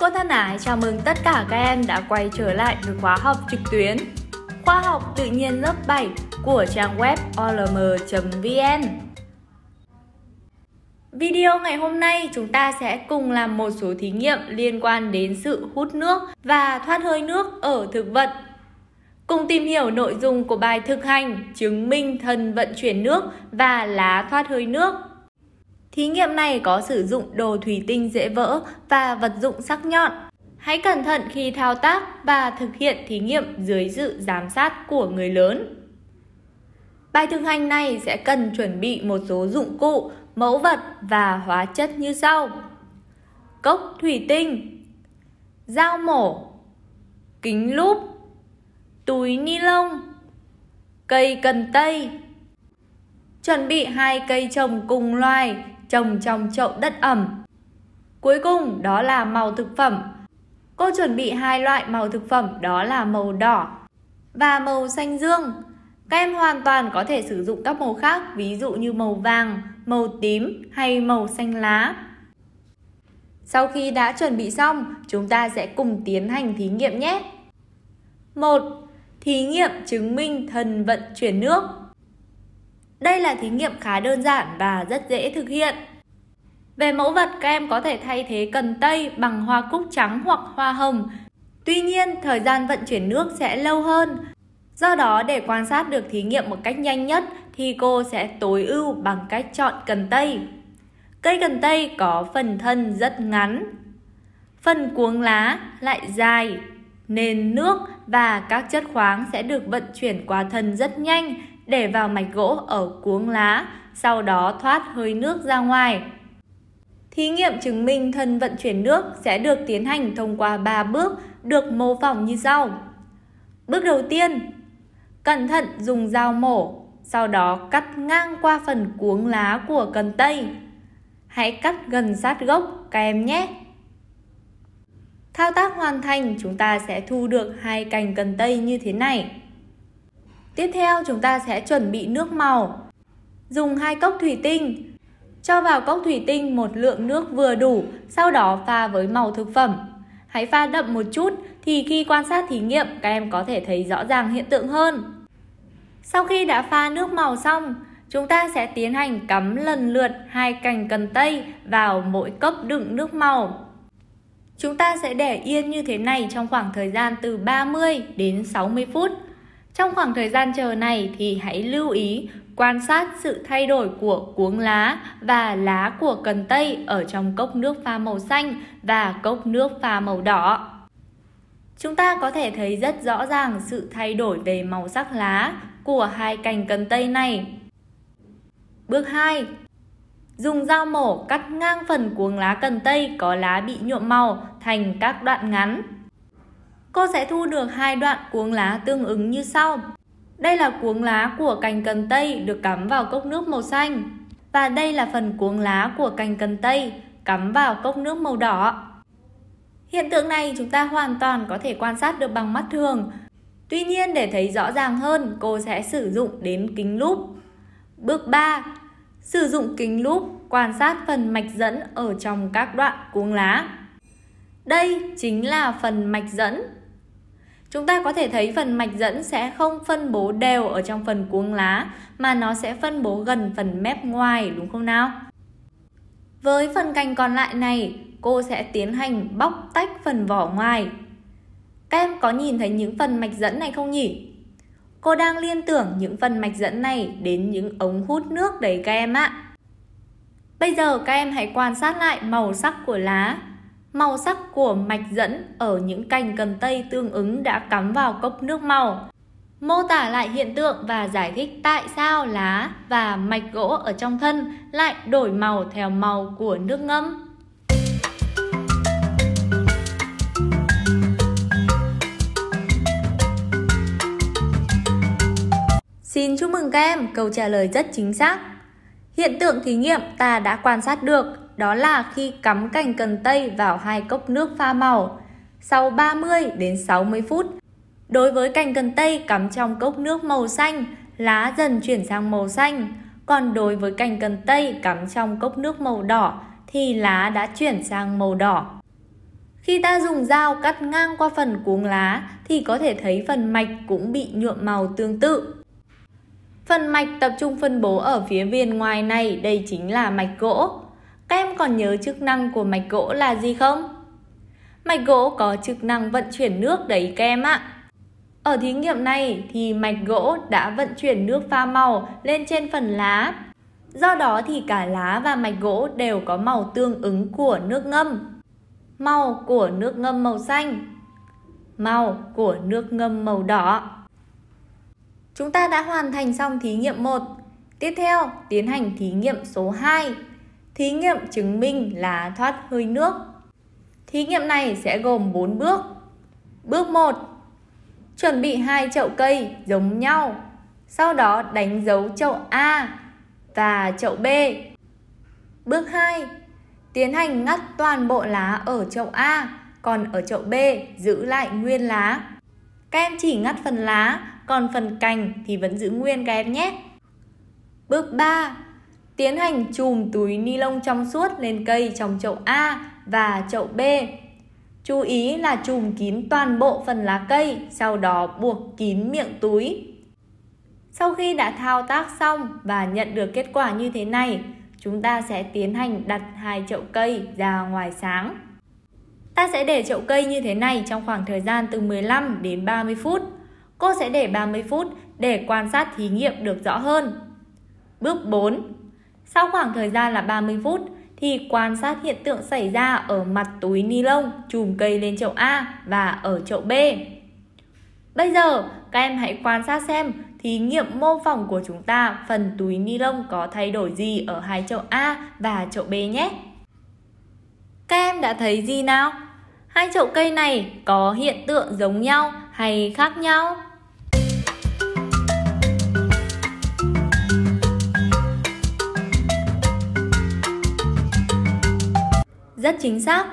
Cô thân ái chào mừng tất cả các em đã quay trở lại với khóa học trực tuyến Khoa học tự nhiên lớp 7 của trang web olm.vn Video ngày hôm nay chúng ta sẽ cùng làm một số thí nghiệm liên quan đến sự hút nước và thoát hơi nước ở thực vật. Cùng tìm hiểu nội dung của bài thực hành chứng minh thân vận chuyển nước và lá thoát hơi nước Thí nghiệm này có sử dụng đồ thủy tinh dễ vỡ và vật dụng sắc nhọn. Hãy cẩn thận khi thao tác và thực hiện thí nghiệm dưới sự giám sát của người lớn. Bài thực hành này sẽ cần chuẩn bị một số dụng cụ, mẫu vật và hóa chất như sau. Cốc thủy tinh, dao mổ, kính lúp, túi ni lông, cây cần tây. Chuẩn bị hai cây trồng cùng loài trồng trong chậu đất ẩm. Cuối cùng đó là màu thực phẩm. Cô chuẩn bị hai loại màu thực phẩm đó là màu đỏ và màu xanh dương. Các em hoàn toàn có thể sử dụng các màu khác ví dụ như màu vàng, màu tím hay màu xanh lá. Sau khi đã chuẩn bị xong, chúng ta sẽ cùng tiến hành thí nghiệm nhé. 1. Thí nghiệm chứng minh thần vận chuyển nước đây là thí nghiệm khá đơn giản và rất dễ thực hiện. Về mẫu vật, các em có thể thay thế cần tây bằng hoa cúc trắng hoặc hoa hồng. Tuy nhiên, thời gian vận chuyển nước sẽ lâu hơn. Do đó, để quan sát được thí nghiệm một cách nhanh nhất thì cô sẽ tối ưu bằng cách chọn cần tây. Cây cần tây có phần thân rất ngắn, phần cuống lá lại dài, nên nước và các chất khoáng sẽ được vận chuyển qua thân rất nhanh để vào mạch gỗ ở cuống lá, sau đó thoát hơi nước ra ngoài. Thí nghiệm chứng minh thân vận chuyển nước sẽ được tiến hành thông qua 3 bước được mô phỏng như sau. Bước đầu tiên, cẩn thận dùng dao mổ, sau đó cắt ngang qua phần cuống lá của cần tây. Hãy cắt gần sát gốc các em nhé. Thao tác hoàn thành, chúng ta sẽ thu được hai cành cần tây như thế này. Tiếp theo chúng ta sẽ chuẩn bị nước màu. Dùng hai cốc thủy tinh. Cho vào cốc thủy tinh một lượng nước vừa đủ, sau đó pha với màu thực phẩm. Hãy pha đậm một chút thì khi quan sát thí nghiệm các em có thể thấy rõ ràng hiện tượng hơn. Sau khi đã pha nước màu xong, chúng ta sẽ tiến hành cắm lần lượt hai cành cần tây vào mỗi cốc đựng nước màu. Chúng ta sẽ để yên như thế này trong khoảng thời gian từ 30 đến 60 phút trong khoảng thời gian chờ này thì hãy lưu ý quan sát sự thay đổi của cuống lá và lá của cần tây ở trong cốc nước pha màu xanh và cốc nước pha màu đỏ. Chúng ta có thể thấy rất rõ ràng sự thay đổi về màu sắc lá của hai cành cần tây này. Bước 2. Dùng dao mổ cắt ngang phần cuống lá cần tây có lá bị nhuộm màu thành các đoạn ngắn Cô sẽ thu được hai đoạn cuống lá tương ứng như sau. Đây là cuống lá của cành cần tây được cắm vào cốc nước màu xanh. Và đây là phần cuống lá của cành cần tây cắm vào cốc nước màu đỏ. Hiện tượng này chúng ta hoàn toàn có thể quan sát được bằng mắt thường. Tuy nhiên để thấy rõ ràng hơn, cô sẽ sử dụng đến kính lúp. Bước 3. Sử dụng kính lúp quan sát phần mạch dẫn ở trong các đoạn cuống lá. Đây chính là phần mạch dẫn Chúng ta có thể thấy phần mạch dẫn sẽ không phân bố đều ở trong phần cuống lá mà nó sẽ phân bố gần phần mép ngoài đúng không nào? Với phần cành còn lại này, cô sẽ tiến hành bóc tách phần vỏ ngoài. Các em có nhìn thấy những phần mạch dẫn này không nhỉ? Cô đang liên tưởng những phần mạch dẫn này đến những ống hút nước đấy các em ạ. Bây giờ các em hãy quan sát lại màu sắc của lá Màu sắc của mạch dẫn ở những cành cần tây tương ứng đã cắm vào cốc nước màu. Mô tả lại hiện tượng và giải thích tại sao lá và mạch gỗ ở trong thân lại đổi màu theo màu của nước ngâm. Xin chúc mừng các em, câu trả lời rất chính xác. Hiện tượng thí nghiệm ta đã quan sát được đó là khi cắm cành cần tây vào hai cốc nước pha màu sau 30 đến 60 phút. Đối với cành cần tây cắm trong cốc nước màu xanh, lá dần chuyển sang màu xanh, còn đối với cành cần tây cắm trong cốc nước màu đỏ thì lá đã chuyển sang màu đỏ. Khi ta dùng dao cắt ngang qua phần cuống lá thì có thể thấy phần mạch cũng bị nhuộm màu tương tự. Phần mạch tập trung phân bố ở phía bên ngoài này, đây chính là mạch gỗ. Các em còn nhớ chức năng của mạch gỗ là gì không? Mạch gỗ có chức năng vận chuyển nước đấy các em ạ. Ở thí nghiệm này thì mạch gỗ đã vận chuyển nước pha màu lên trên phần lá. Do đó thì cả lá và mạch gỗ đều có màu tương ứng của nước ngâm. Màu của nước ngâm màu xanh. Màu của nước ngâm màu đỏ. Chúng ta đã hoàn thành xong thí nghiệm 1. Tiếp theo, tiến hành thí nghiệm số 2. Thí nghiệm chứng minh là thoát hơi nước. Thí nghiệm này sẽ gồm 4 bước. Bước 1. Chuẩn bị hai chậu cây giống nhau, sau đó đánh dấu chậu A và chậu B. Bước 2. Tiến hành ngắt toàn bộ lá ở chậu A, còn ở chậu B giữ lại nguyên lá. Các em chỉ ngắt phần lá, còn phần cành thì vẫn giữ nguyên các em nhé. Bước 3 tiến hành chùm túi ni lông trong suốt lên cây trong chậu A và chậu B. Chú ý là chùm kín toàn bộ phần lá cây, sau đó buộc kín miệng túi. Sau khi đã thao tác xong và nhận được kết quả như thế này, chúng ta sẽ tiến hành đặt hai chậu cây ra ngoài sáng. Ta sẽ để chậu cây như thế này trong khoảng thời gian từ 15 đến 30 phút. Cô sẽ để 30 phút để quan sát thí nghiệm được rõ hơn. Bước 4. Sau khoảng thời gian là 30 phút thì quan sát hiện tượng xảy ra ở mặt túi ni lông chùm cây lên chậu A và ở chậu B. Bây giờ, các em hãy quan sát xem thí nghiệm mô phỏng của chúng ta phần túi ni lông có thay đổi gì ở hai chậu A và chậu B nhé. Các em đã thấy gì nào? Hai chậu cây này có hiện tượng giống nhau hay khác nhau? rất chính xác.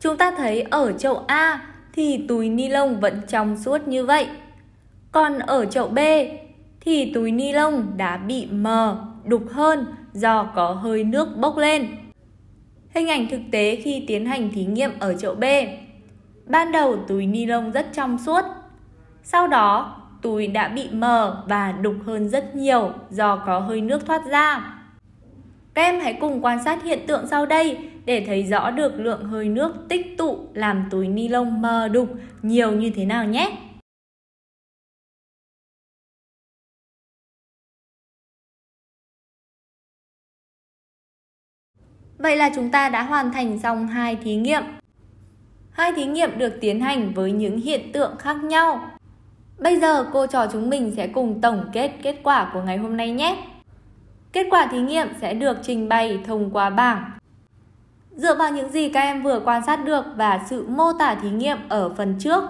Chúng ta thấy ở chậu A thì túi ni lông vẫn trong suốt như vậy. Còn ở chậu B thì túi ni lông đã bị mờ, đục hơn do có hơi nước bốc lên. Hình ảnh thực tế khi tiến hành thí nghiệm ở chậu B. Ban đầu túi ni lông rất trong suốt. Sau đó, túi đã bị mờ và đục hơn rất nhiều do có hơi nước thoát ra. Các em hãy cùng quan sát hiện tượng sau đây để thấy rõ được lượng hơi nước tích tụ làm túi ni lông mờ đục nhiều như thế nào nhé. Vậy là chúng ta đã hoàn thành xong hai thí nghiệm. Hai thí nghiệm được tiến hành với những hiện tượng khác nhau. Bây giờ cô trò chúng mình sẽ cùng tổng kết kết quả của ngày hôm nay nhé. Kết quả thí nghiệm sẽ được trình bày thông qua bảng. Dựa vào những gì các em vừa quan sát được và sự mô tả thí nghiệm ở phần trước,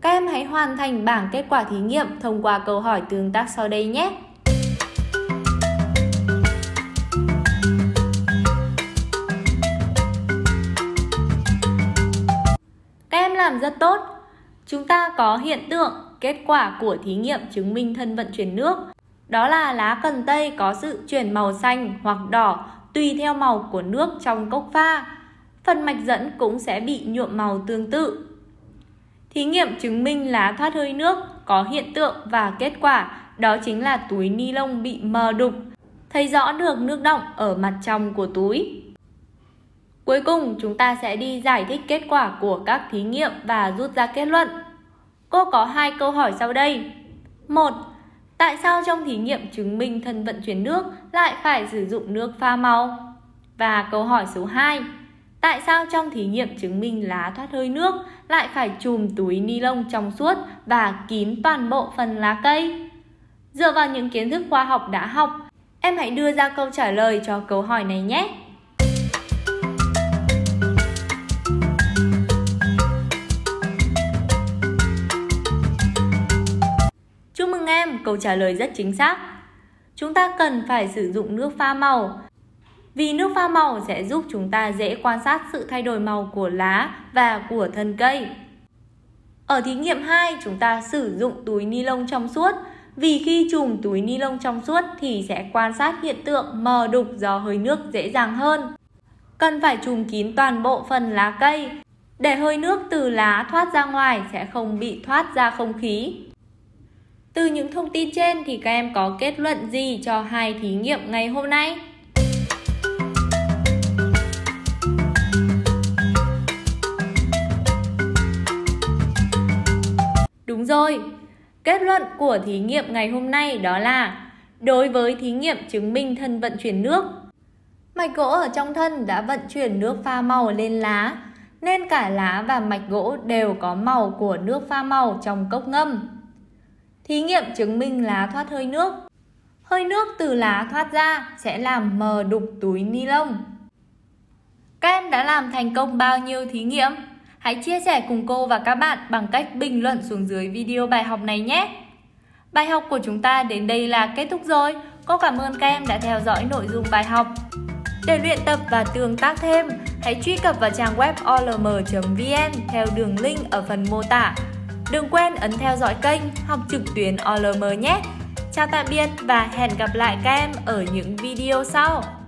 các em hãy hoàn thành bảng kết quả thí nghiệm thông qua câu hỏi tương tác sau đây nhé. Các em làm rất tốt. Chúng ta có hiện tượng kết quả của thí nghiệm chứng minh thân vận chuyển nước đó là lá cần tây có sự chuyển màu xanh hoặc đỏ tùy theo màu của nước trong cốc pha. Phần mạch dẫn cũng sẽ bị nhuộm màu tương tự. Thí nghiệm chứng minh lá thoát hơi nước có hiện tượng và kết quả đó chính là túi ni lông bị mờ đục, thấy rõ được nước động ở mặt trong của túi. Cuối cùng, chúng ta sẽ đi giải thích kết quả của các thí nghiệm và rút ra kết luận. Cô có hai câu hỏi sau đây. 1. Tại sao trong thí nghiệm chứng minh thân vận chuyển nước lại phải sử dụng nước pha màu? Và câu hỏi số 2, tại sao trong thí nghiệm chứng minh lá thoát hơi nước lại phải chùm túi ni lông trong suốt và kín toàn bộ phần lá cây? Dựa vào những kiến thức khoa học đã học, em hãy đưa ra câu trả lời cho câu hỏi này nhé. em, câu trả lời rất chính xác. Chúng ta cần phải sử dụng nước pha màu. Vì nước pha màu sẽ giúp chúng ta dễ quan sát sự thay đổi màu của lá và của thân cây. Ở thí nghiệm 2, chúng ta sử dụng túi ni lông trong suốt. Vì khi chùm túi ni lông trong suốt thì sẽ quan sát hiện tượng mờ đục do hơi nước dễ dàng hơn. Cần phải chùm kín toàn bộ phần lá cây để hơi nước từ lá thoát ra ngoài sẽ không bị thoát ra không khí. Từ những thông tin trên thì các em có kết luận gì cho hai thí nghiệm ngày hôm nay? Đúng rồi, kết luận của thí nghiệm ngày hôm nay đó là đối với thí nghiệm chứng minh thân vận chuyển nước. Mạch gỗ ở trong thân đã vận chuyển nước pha màu lên lá, nên cả lá và mạch gỗ đều có màu của nước pha màu trong cốc ngâm. Thí nghiệm chứng minh lá thoát hơi nước. Hơi nước từ lá thoát ra sẽ làm mờ đục túi ni lông. Các em đã làm thành công bao nhiêu thí nghiệm? Hãy chia sẻ cùng cô và các bạn bằng cách bình luận xuống dưới video bài học này nhé. Bài học của chúng ta đến đây là kết thúc rồi. Cô cảm ơn các em đã theo dõi nội dung bài học. Để luyện tập và tương tác thêm, hãy truy cập vào trang web olm.vn theo đường link ở phần mô tả Đừng quên ấn theo dõi kênh Học trực tuyến OLM nhé! Chào tạm biệt và hẹn gặp lại các em ở những video sau!